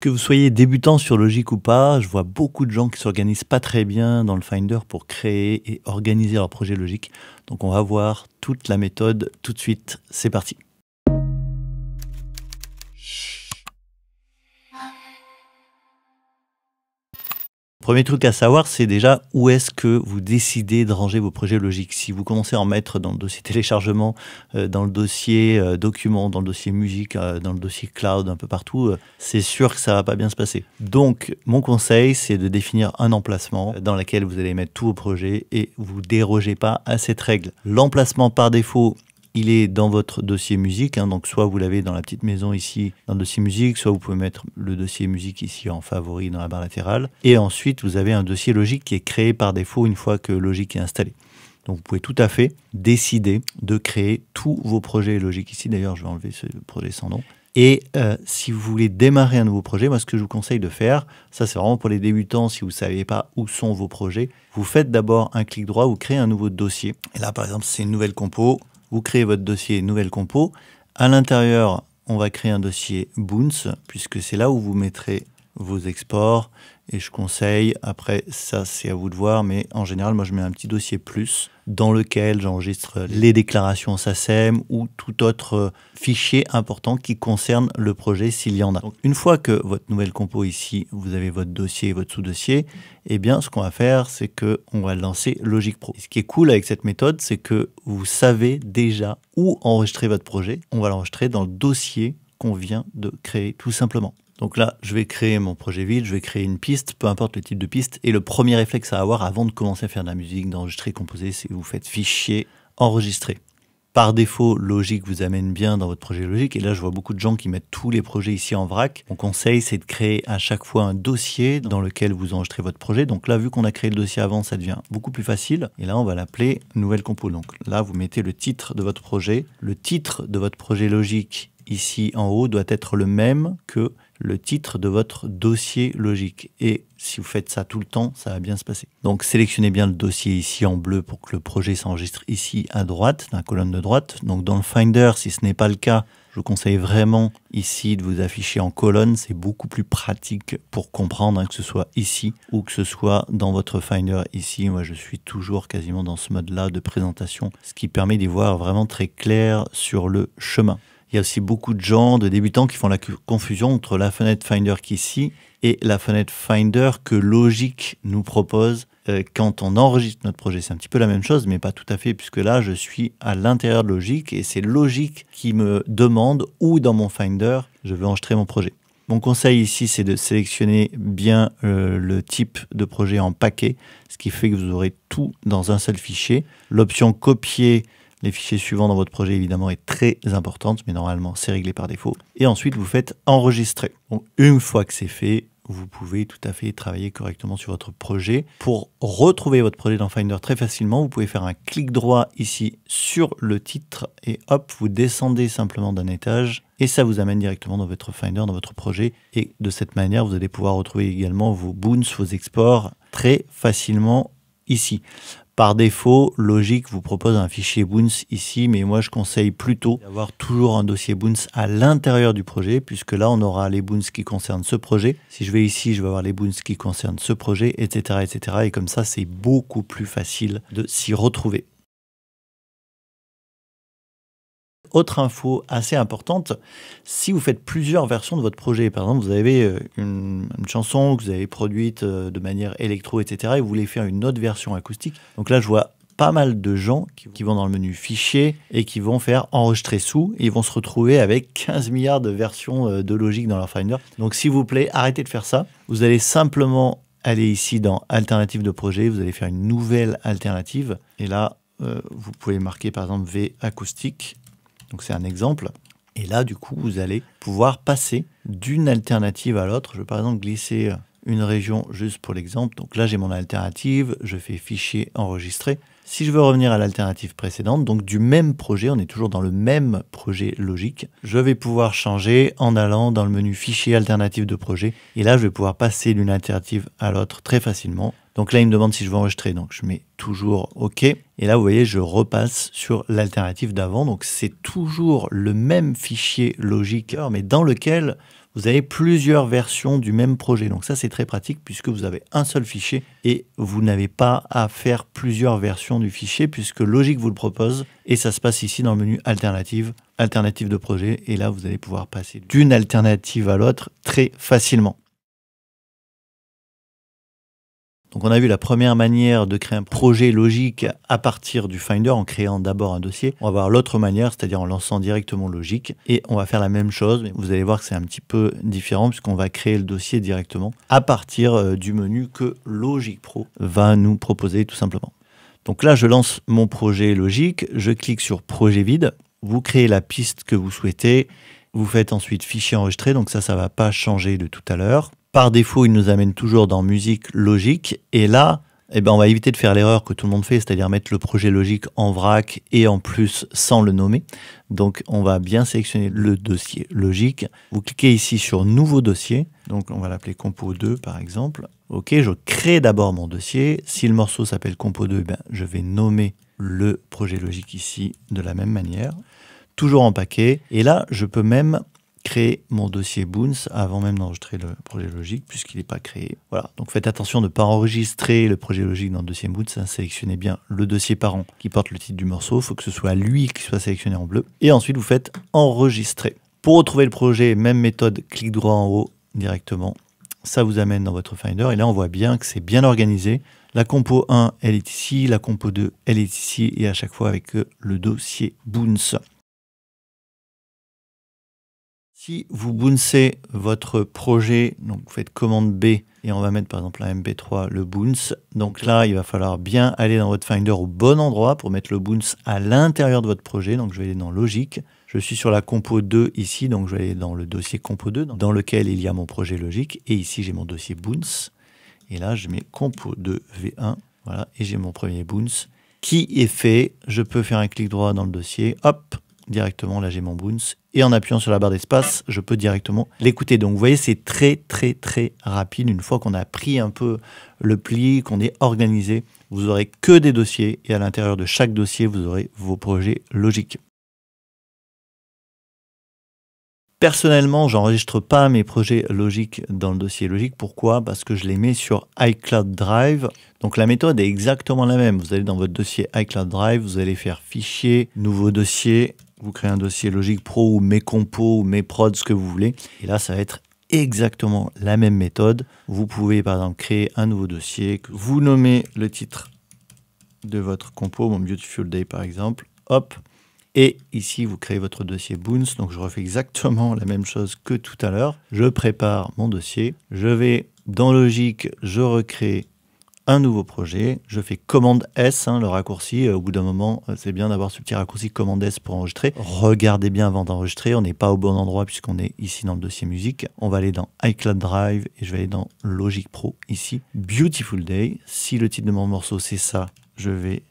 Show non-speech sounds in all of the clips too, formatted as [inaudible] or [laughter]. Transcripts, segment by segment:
Que vous soyez débutant sur Logique ou pas, je vois beaucoup de gens qui s'organisent pas très bien dans le Finder pour créer et organiser leur projet Logique. Donc on va voir toute la méthode tout de suite. C'est parti. Premier truc à savoir, c'est déjà où est-ce que vous décidez de ranger vos projets logiques. Si vous commencez à en mettre dans le dossier [laughs] téléchargement, euh, dans le dossier euh, document, dans le dossier musique, euh, dans le dossier cloud, un peu partout, c'est sûr que ça va pas bien se passer. Donc, mon conseil, c'est de définir un emplacement dans lequel vous allez mettre tous vos projets et vous dérogez pas à cette règle. L'emplacement par défaut il est dans votre dossier musique, hein. donc soit vous l'avez dans la petite maison ici dans le dossier musique, soit vous pouvez mettre le dossier musique ici en favori dans la barre latérale. Et ensuite, vous avez un dossier logique qui est créé par défaut une fois que logique est installé. Donc vous pouvez tout à fait décider de créer tous vos projets logiques ici. D'ailleurs, je vais enlever ce projet sans nom. Et euh, si vous voulez démarrer un nouveau projet, moi ce que je vous conseille de faire, ça c'est vraiment pour les débutants, si vous ne savez pas où sont vos projets, vous faites d'abord un clic droit, vous créez un nouveau dossier. Et là par exemple c'est une nouvelle compo, vous créez votre dossier nouvelle compo. À l'intérieur, on va créer un dossier Boons, puisque c'est là où vous mettrez vos exports, et je conseille, après ça c'est à vous de voir, mais en général moi je mets un petit dossier plus dans lequel j'enregistre les déclarations SACEM ou tout autre euh, fichier important qui concerne le projet s'il y en a. une fois que votre nouvelle compo ici, vous avez votre dossier et votre sous-dossier, eh bien ce qu'on va faire c'est que on va lancer Logic Pro. ce qui est cool avec cette méthode c'est que vous savez déjà où enregistrer votre projet. On va l'enregistrer dans le dossier qu'on vient de créer tout simplement. Donc là, je vais créer mon projet vide, je vais créer une piste, peu importe le type de piste. Et le premier réflexe à avoir avant de commencer à faire de la musique, d'enregistrer, composer, c'est que vous faites fichier, enregistrer. Par défaut, logique vous amène bien dans votre projet logique, Et là, je vois beaucoup de gens qui mettent tous les projets ici en vrac. Mon conseil, c'est de créer à chaque fois un dossier dans lequel vous enregistrez votre projet. Donc là, vu qu'on a créé le dossier avant, ça devient beaucoup plus facile. Et là, on va l'appeler Nouvelle Compo. Donc là, vous mettez le titre de votre projet. Le titre de votre projet logique, ici en haut doit être le même que le titre de votre dossier logique. Et si vous faites ça tout le temps, ça va bien se passer. Donc sélectionnez bien le dossier ici en bleu pour que le projet s'enregistre ici à droite, dans la colonne de droite. Donc dans le Finder, si ce n'est pas le cas, je vous conseille vraiment ici de vous afficher en colonne. C'est beaucoup plus pratique pour comprendre, hein, que ce soit ici ou que ce soit dans votre Finder ici. Moi, je suis toujours quasiment dans ce mode-là de présentation, ce qui permet d'y voir vraiment très clair sur le chemin. Il y a aussi beaucoup de gens, de débutants qui font la confusion entre la fenêtre Finder qu'ici et la fenêtre Finder que Logic nous propose euh, quand on enregistre notre projet. C'est un petit peu la même chose, mais pas tout à fait, puisque là, je suis à l'intérieur de Logic et c'est Logic qui me demande où dans mon Finder je veux enregistrer mon projet. Mon conseil ici, c'est de sélectionner bien euh, le type de projet en paquet, ce qui fait que vous aurez tout dans un seul fichier. L'option copier les fichiers suivants dans votre projet évidemment est très importante, mais normalement c'est réglé par défaut. Et ensuite vous faites enregistrer. une fois que c'est fait, vous pouvez tout à fait travailler correctement sur votre projet. Pour retrouver votre projet dans Finder très facilement, vous pouvez faire un clic droit ici sur le titre et hop, vous descendez simplement d'un étage et ça vous amène directement dans votre Finder, dans votre projet. Et de cette manière, vous allez pouvoir retrouver également vos boons, vos exports très facilement ici. Par défaut, Logic vous propose un fichier Boons ici, mais moi je conseille plutôt d'avoir toujours un dossier Boons à l'intérieur du projet, puisque là on aura les Boons qui concernent ce projet. Si je vais ici, je vais avoir les Boons qui concernent ce projet, etc. etc. et comme ça, c'est beaucoup plus facile de s'y retrouver. Autre info assez importante, si vous faites plusieurs versions de votre projet, par exemple vous avez euh, une, chanson que vous avez produite euh, de manière électro, etc., et vous voulez faire une autre version acoustique, donc là je vois pas mal de gens qui, vont dans le menu fichier et qui vont faire enregistrer sous et ils vont se retrouver avec 15 milliards de versions euh, de logique dans leur Finder. Donc s'il vous plaît, arrêtez de faire ça. Vous allez simplement aller ici dans alternative de projet, vous allez faire une nouvelle alternative et là vous pouvez marquer par exemple V acoustique donc c'est un exemple. Et là, du coup, vous allez pouvoir passer d'une alternative à l'autre. Je vais par exemple glisser euh, une région juste pour l'exemple. Donc là, j'ai mon alternative, je fais fichier enregistrer. Si je veux revenir à l'alternative précédente, donc du même projet, on est toujours dans le même projet logique, je vais pouvoir changer en allant dans le menu fichier alternative de projet. Et là, je vais pouvoir passer d'une alternative à l'autre très facilement. Donc là, il me demande si je veux enregistrer. Donc je mets toujours OK. Et là, vous voyez, je repasse sur l'alternative d'avant. Donc c'est toujours le même fichier logique, mais dans lequel vous avez plusieurs versions du même projet. Donc ça, c'est très pratique puisque vous avez un seul fichier et vous n'avez pas à faire plusieurs versions du fichier puisque Logic vous le propose et ça se passe ici dans le menu Alternative, Alternative de projet et là, vous allez pouvoir passer d'une alternative à l'autre très facilement. Donc on a vu la première manière de créer un projet logique à partir du Finder en créant d'abord un dossier. On va voir l'autre manière, c'est-à-dire en lançant directement logique. Et on va faire la même chose, mais vous allez voir que c'est un petit peu différent puisqu'on va créer le dossier directement à partir euh, du menu que Logic Pro va nous proposer tout simplement. Donc là, je lance mon projet logique, je clique sur projet vide, vous créez la piste que vous souhaitez, vous faites ensuite fichier enregistré, donc ça, ça ne va pas changer de tout à l'heure par défaut, il nous amène toujours dans musique logique. Et là, eh ben, on va éviter de faire l'erreur que tout le monde fait, c'est-à-dire mettre le projet logique en vrac et en plus sans le nommer. Donc, on va bien sélectionner le dossier logique. Vous cliquez ici sur Nouveau dossier. Donc, on va l'appeler Compo 2, par exemple. OK, je crée d'abord mon dossier. Si le morceau s'appelle Compo 2, eh ben, je vais nommer le projet logique ici de la même manière toujours en paquet. Et là, je peux même créer mon dossier Boons avant même d'enregistrer le projet logique, puisqu'il n'est pas créé. Voilà. Donc faites attention de ne pas enregistrer le projet logique dans le dossier Boons. Hein. Sélectionnez bien le dossier parent qui porte le titre du morceau. Il faut que ce soit lui qui soit sélectionné en bleu. Et ensuite, vous faites enregistrer. Pour retrouver le projet, même méthode, clic droit en haut directement. Ça vous amène dans votre Finder. Et là, on voit bien que c'est bien organisé. La compo 1, elle est ici. La compo 2, elle est ici. Et à chaque fois avec euh, le dossier Boons. Si vous bouncez votre projet, donc vous faites commande B et on va mettre par exemple un MP3, le bounce. Donc là, il va falloir bien aller dans votre Finder au bon endroit pour mettre le bounce à l'intérieur de votre projet. Donc je vais aller dans Logique. Je suis sur la compo 2 ici, donc je vais aller dans le dossier compo 2 dans lequel il y a mon projet logique. Et ici, j'ai mon dossier bounce. Et là, je mets compo 2 V1. Voilà, et j'ai mon premier bounce qui est fait. Je peux faire un clic droit dans le dossier. Hop, directement, là j'ai mon Boons, et en appuyant sur la barre d'espace, je peux directement l'écouter. Donc vous voyez, c'est très très très rapide. Une fois qu'on a pris un peu le pli, qu'on est organisé, vous aurez que des dossiers, et à l'intérieur de chaque dossier, vous aurez vos projets logiques. Personnellement, j'enregistre pas mes projets logiques dans le dossier logique. Pourquoi Parce que je les mets sur iCloud Drive. Donc la méthode est exactement la même. Vous allez dans votre dossier iCloud Drive, vous allez faire fichier, nouveau dossier, vous créez un dossier logique pro ou mes compos ou mes prods, ce que vous voulez. Et là, ça va être exactement la même méthode. Vous pouvez par exemple créer un nouveau dossier. Vous nommez le titre de votre compo, mon Beautiful Day par exemple. Hop. Et ici, vous créez votre dossier Boons. Donc, je refais exactement la même chose que tout à l'heure. Je prépare mon dossier. Je vais dans Logique, je recrée un nouveau projet, je fais commande S, hein, le raccourci. Euh, au bout d'un moment, euh, c'est bien d'avoir ce petit raccourci commande S pour enregistrer. Regardez bien avant d'enregistrer, on n'est pas au bon endroit puisqu'on est ici dans le dossier musique. On va aller dans iCloud Drive et je vais aller dans Logic Pro ici. Beautiful Day. Si le titre de mon morceau c'est ça, je vais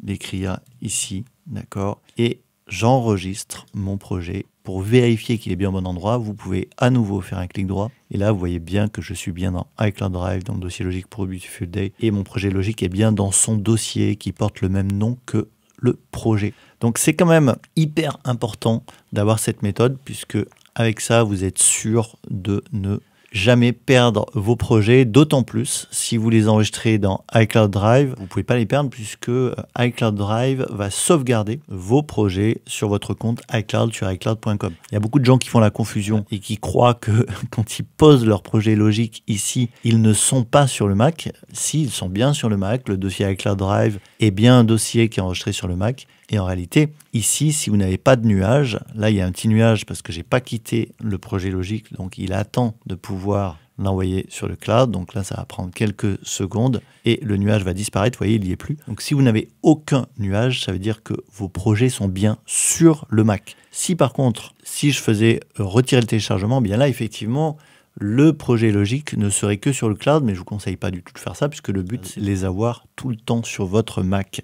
l'écrire ici, d'accord Et j'enregistre mon projet pour vérifier qu'il est bien au bon endroit. Vous pouvez à nouveau faire un clic droit. Et là, vous voyez bien que je suis bien dans iCloud Drive, dans le dossier logique pour Beautiful Day. Et mon projet logique est bien dans son dossier qui porte le même nom que le projet. Donc c'est quand même hyper important d'avoir cette méthode puisque avec ça, vous êtes sûr de ne jamais perdre vos projets, d'autant plus si vous les enregistrez dans iCloud Drive. Vous ne pouvez pas les perdre puisque euh, iCloud Drive va sauvegarder vos projets sur votre compte iCloud sur iCloud.com. Il y a beaucoup de gens qui font la confusion et qui croient que [laughs] quand ils posent leurs projets logiques ici, ils ne sont pas sur le Mac. Si, sont bien sur le Mac. Le dossier iCloud Drive est bien un dossier qui est enregistré sur le Mac. Et en réalité, ici, si vous n'avez pas de nuage, là il y a un petit nuage parce que je n'ai pas quitté le projet logique, donc il attend de pouvoir l'envoyer sur le cloud. Donc là, ça va prendre quelques secondes et le nuage va disparaître. Vous voyez, il n'y est plus. Donc si vous n'avez aucun nuage, ça veut dire que vos projets sont bien sur le Mac. Si par contre, si je faisais retirer le téléchargement, bien là, effectivement, le projet logique ne serait que sur le cloud, mais je ne vous conseille pas du tout de faire ça, puisque le but, ah c'est de les avoir tout le temps sur votre Mac.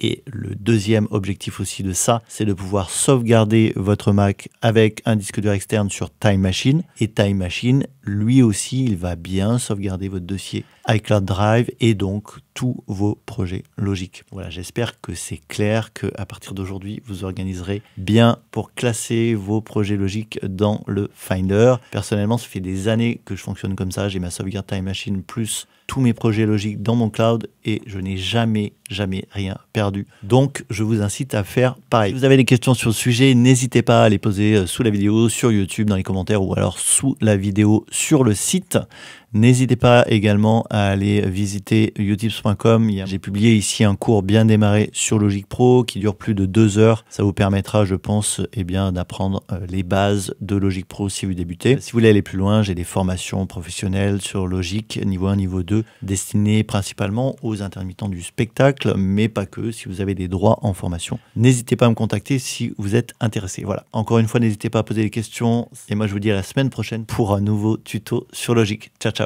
Et le deuxième objectif aussi de ça, c'est de pouvoir sauvegarder votre Mac avec un disque dur externe sur Time Machine. Et Time Machine, lui aussi, il va bien sauvegarder votre dossier iCloud Drive et donc tous vos projets logiques. Voilà, j'espère que c'est clair que à partir d'aujourd'hui, vous organiserez bien pour classer vos projets logiques dans le Finder. Personnellement, ça fait des années que je fonctionne comme ça, j'ai ma sauvegarde Time Machine plus tous mes projets logiques dans mon cloud et je n'ai jamais, jamais rien perdu. Donc, je vous incite à faire pareil. Si vous avez des questions sur le sujet, n'hésitez pas à les poser euh, sous la vidéo, sur YouTube, dans les commentaires ou alors sous la vidéo sur le site. N'hésitez pas également à aller visiter utips.com. J'ai publié ici un cours bien démarré sur Logic Pro qui dure plus de deux heures. Ça vous permettra, je pense, eh bien, d'apprendre euh, les bases de Logic Pro si vous débutez. Si vous voulez aller plus loin, j'ai des formations professionnelles sur Logic niveau 1, niveau 2 destinées principalement aux intermittents du spectacle, mais pas que. Si vous avez des droits en formation, n'hésitez pas à me contacter si vous êtes intéressé. Voilà. Encore une fois, n'hésitez pas à poser des questions et moi je vous dis à la semaine prochaine pour un nouveau tuto sur Logic. Ciao, ciao.